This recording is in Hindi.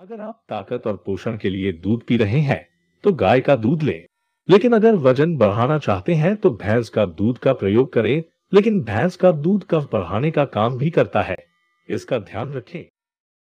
अगर आप ताकत और पोषण के लिए दूध पी रहे हैं तो गाय का दूध लें लेकिन अगर वजन बढ़ाना चाहते हैं तो भैंस का दूध का प्रयोग करें लेकिन भैंस का दूध कफ बढ़ाने का काम भी करता है इसका ध्यान रखें